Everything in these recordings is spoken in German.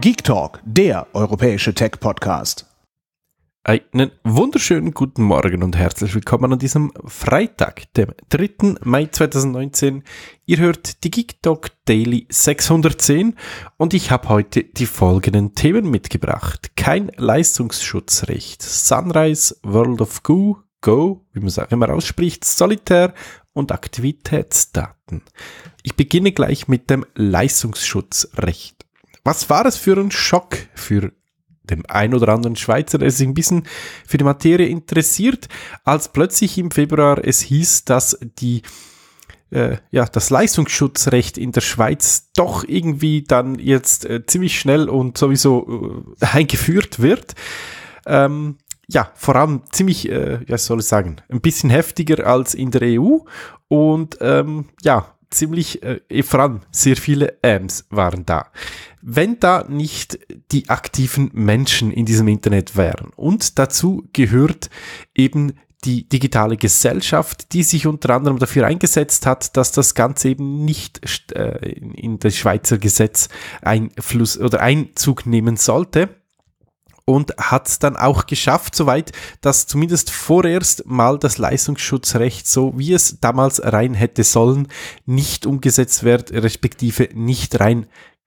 Geek Talk, der europäische Tech-Podcast. Einen wunderschönen guten Morgen und herzlich willkommen an diesem Freitag, dem 3. Mai 2019. Ihr hört die Geek Talk Daily 610 und ich habe heute die folgenden Themen mitgebracht. Kein Leistungsschutzrecht, Sunrise, World of Goo, Go, wie man es auch immer ausspricht, Solitär und Aktivitätsdaten. Ich beginne gleich mit dem Leistungsschutzrecht. Was war das für ein Schock für den ein oder anderen Schweizer, der sich ein bisschen für die Materie interessiert, als plötzlich im Februar es hieß, dass die äh, ja, das Leistungsschutzrecht in der Schweiz doch irgendwie dann jetzt äh, ziemlich schnell und sowieso äh, eingeführt wird. Ähm, ja, vor allem ziemlich, äh, ja, soll ich sagen, ein bisschen heftiger als in der EU und ähm, ja, ziemlich, äh, vor allem sehr viele AMs waren da wenn da nicht die aktiven Menschen in diesem Internet wären. Und dazu gehört eben die digitale Gesellschaft, die sich unter anderem dafür eingesetzt hat, dass das Ganze eben nicht äh, in das Schweizer Gesetz Einfluss oder Einzug nehmen sollte und hat es dann auch geschafft, soweit, dass zumindest vorerst mal das Leistungsschutzrecht, so wie es damals rein hätte sollen, nicht umgesetzt wird, respektive nicht rein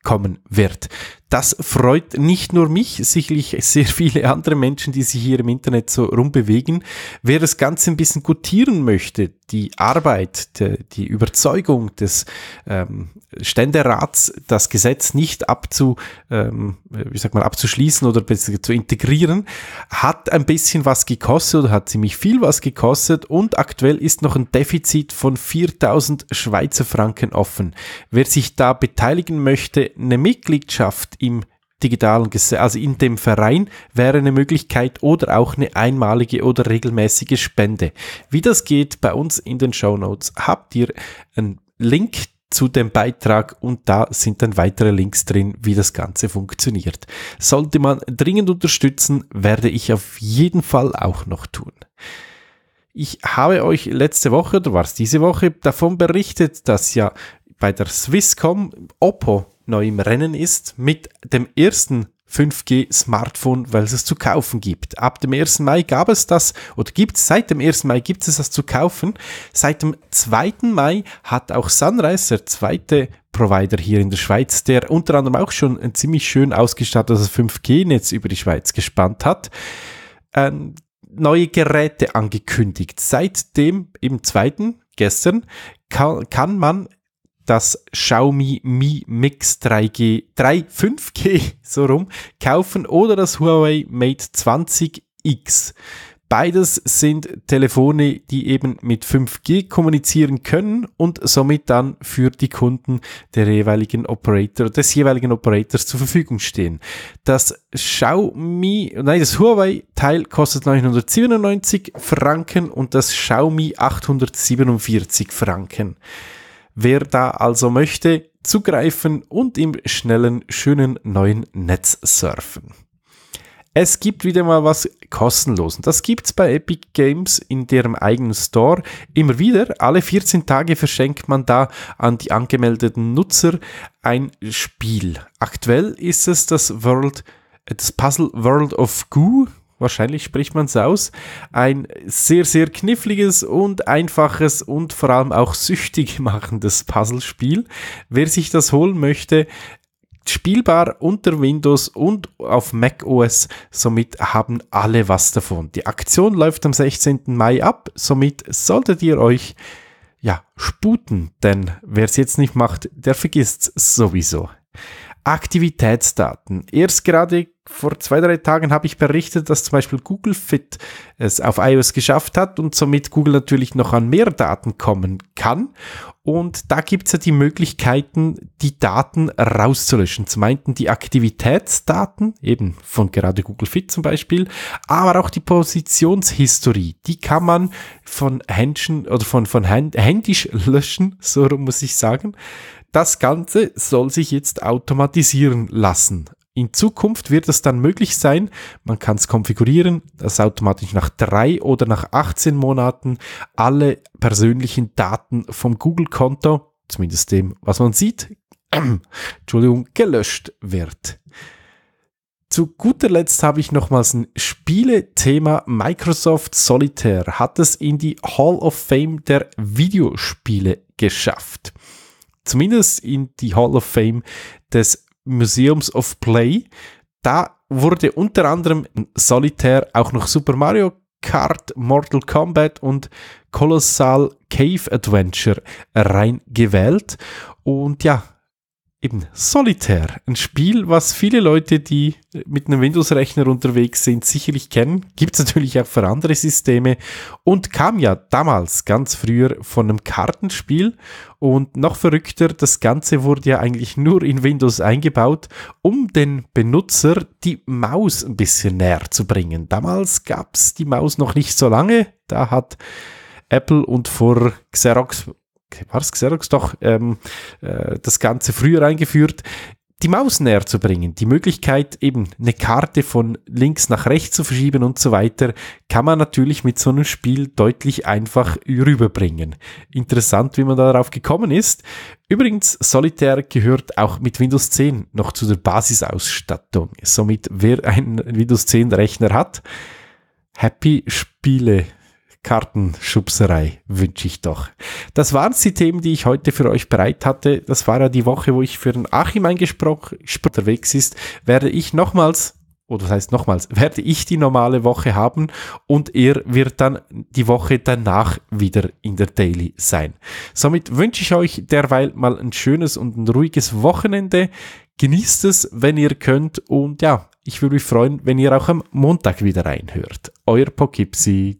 kommen wird. Das freut nicht nur mich, sicherlich sehr viele andere Menschen, die sich hier im Internet so rumbewegen. Wer das Ganze ein bisschen gutieren möchte, die Arbeit, die, die Überzeugung des ähm, Ständerats, das Gesetz nicht abzu, ähm, wie sagt man, abzuschließen oder zu integrieren, hat ein bisschen was gekostet oder hat ziemlich viel was gekostet und aktuell ist noch ein Defizit von 4000 Schweizer Franken offen. Wer sich da beteiligen möchte, eine Mitgliedschaft im digitalen Gesell also in dem Verein wäre eine Möglichkeit oder auch eine einmalige oder regelmäßige Spende. Wie das geht, bei uns in den Show Notes habt ihr einen Link zu dem Beitrag und da sind dann weitere Links drin, wie das Ganze funktioniert. Sollte man dringend unterstützen, werde ich auf jeden Fall auch noch tun. Ich habe euch letzte Woche, oder war es diese Woche, davon berichtet, dass ja bei der Swisscom Oppo neu im Rennen ist mit dem ersten 5G-Smartphone, weil es es zu kaufen gibt. Ab dem 1. Mai gab es das oder gibt es seit dem 1. Mai gibt es das zu kaufen. Seit dem 2. Mai hat auch Sunrise, der zweite Provider hier in der Schweiz, der unter anderem auch schon ein ziemlich schön ausgestattetes 5G-Netz über die Schweiz gespannt hat, ähm, neue Geräte angekündigt. Seitdem im zweiten, gestern, kann man das Xiaomi Mi Mix 3G, 3, 5G, so rum, kaufen oder das Huawei Mate 20X. Beides sind Telefone, die eben mit 5G kommunizieren können und somit dann für die Kunden der jeweiligen Operator, des jeweiligen Operators zur Verfügung stehen. Das Xiaomi, nein, das Huawei Teil kostet 997 Franken und das Xiaomi 847 Franken. Wer da also möchte, zugreifen und im schnellen, schönen neuen Netz surfen. Es gibt wieder mal was kostenlosen. Das gibt's bei Epic Games in deren eigenen Store immer wieder. Alle 14 Tage verschenkt man da an die angemeldeten Nutzer ein Spiel. Aktuell ist es das World das Puzzle World of Goo, wahrscheinlich spricht man es aus, ein sehr, sehr kniffliges und einfaches und vor allem auch süchtig machendes Puzzlespiel. Wer sich das holen möchte, spielbar unter Windows und auf Mac OS, Somit haben alle was davon. Die Aktion läuft am 16. Mai ab. Somit solltet ihr euch ja sputen, denn wer es jetzt nicht macht, der vergisst sowieso. Aktivitätsdaten. Erst gerade vor zwei, drei Tagen habe ich berichtet, dass zum Beispiel Google Fit es auf iOS geschafft hat und somit Google natürlich noch an mehr Daten kommen kann. Und da gibt es ja die Möglichkeiten, die Daten rauszulöschen. Zum einen die Aktivitätsdaten, eben von gerade Google Fit zum Beispiel, aber auch die Positionshistorie. Die kann man von Händchen oder von, von händisch löschen, so muss ich sagen. Das Ganze soll sich jetzt automatisieren lassen. In Zukunft wird es dann möglich sein, man kann es konfigurieren, dass automatisch nach drei oder nach 18 Monaten alle persönlichen Daten vom Google-Konto, zumindest dem, was man sieht, Entschuldigung, gelöscht wird. Zu guter Letzt habe ich nochmals ein Spielethema. Microsoft Solitaire hat es in die Hall of Fame der Videospiele geschafft zumindest in die Hall of Fame des Museums of Play. Da wurde unter anderem Solitaire auch noch Super Mario Kart, Mortal Kombat und Colossal Cave Adventure reingewählt. Und ja, eben Solitaire, ein Spiel, was viele Leute, die mit einem Windows-Rechner unterwegs sind, sicherlich kennen. Gibt es natürlich auch für andere Systeme und kam ja damals ganz früher von einem Kartenspiel. Und noch verrückter, das Ganze wurde ja eigentlich nur in Windows eingebaut, um den Benutzer die Maus ein bisschen näher zu bringen. Damals gab es die Maus noch nicht so lange. Da hat Apple und vor Xerox war es Xerox doch, ähm, äh, das Ganze früher eingeführt, die Maus näher zu bringen. Die Möglichkeit, eben eine Karte von links nach rechts zu verschieben und so weiter, kann man natürlich mit so einem Spiel deutlich einfach rüberbringen. Interessant, wie man darauf gekommen ist. Übrigens, Solitaire gehört auch mit Windows 10 noch zu der Basisausstattung. Somit, wer einen Windows 10 Rechner hat, Happy Spiele Kartenschubserei wünsche ich doch. Das waren die Themen, die ich heute für euch bereit hatte. Das war ja die Woche, wo ich für den Achim eingesprochen unterwegs ist, werde ich nochmals oder das heißt nochmals, werde ich die normale Woche haben und er wird dann die Woche danach wieder in der Daily sein. Somit wünsche ich euch derweil mal ein schönes und ein ruhiges Wochenende. Genießt es, wenn ihr könnt und ja, ich würde mich freuen, wenn ihr auch am Montag wieder reinhört. Euer Pokipsi.